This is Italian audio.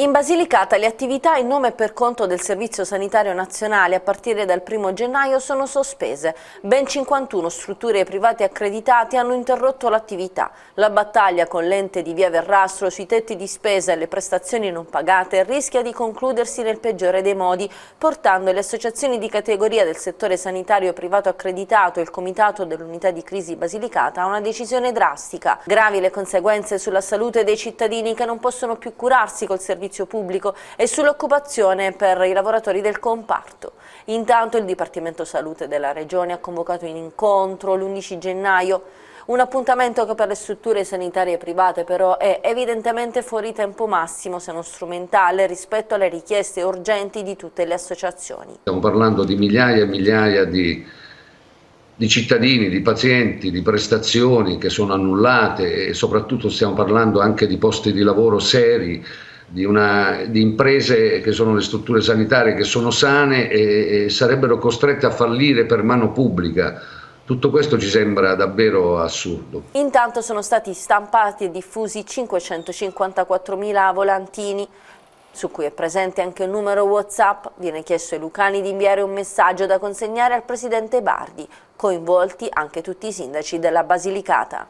In Basilicata le attività in nome e per conto del Servizio Sanitario Nazionale a partire dal 1 gennaio sono sospese. Ben 51 strutture private accreditate hanno interrotto l'attività. La battaglia con l'ente di via Verrastro sui tetti di spesa e le prestazioni non pagate rischia di concludersi nel peggiore dei modi, portando le associazioni di categoria del settore sanitario privato accreditato e il Comitato dell'Unità di Crisi Basilicata a una decisione drastica. Gravi le conseguenze sulla salute dei cittadini che non possono più curarsi col servizio servizio pubblico e sull'occupazione per i lavoratori del comparto. Intanto il Dipartimento Salute della Regione ha convocato in incontro l'11 gennaio un appuntamento che per le strutture sanitarie private però è evidentemente fuori tempo massimo, se non strumentale, rispetto alle richieste urgenti di tutte le associazioni. Stiamo parlando di migliaia e migliaia di, di cittadini, di pazienti, di prestazioni che sono annullate e soprattutto stiamo parlando anche di posti di lavoro seri di, una, di, imprese che sono le strutture sanitarie, che sono sane e, e sarebbero costrette a fallire per mano pubblica. Tutto questo ci sembra davvero assurdo. Intanto sono stati stampati e diffusi 554.000 volantini su cui è presente anche un numero Whatsapp, viene chiesto ai lucani di inviare un messaggio da consegnare al presidente Bardi, coinvolti anche tutti i sindaci della Basilicata.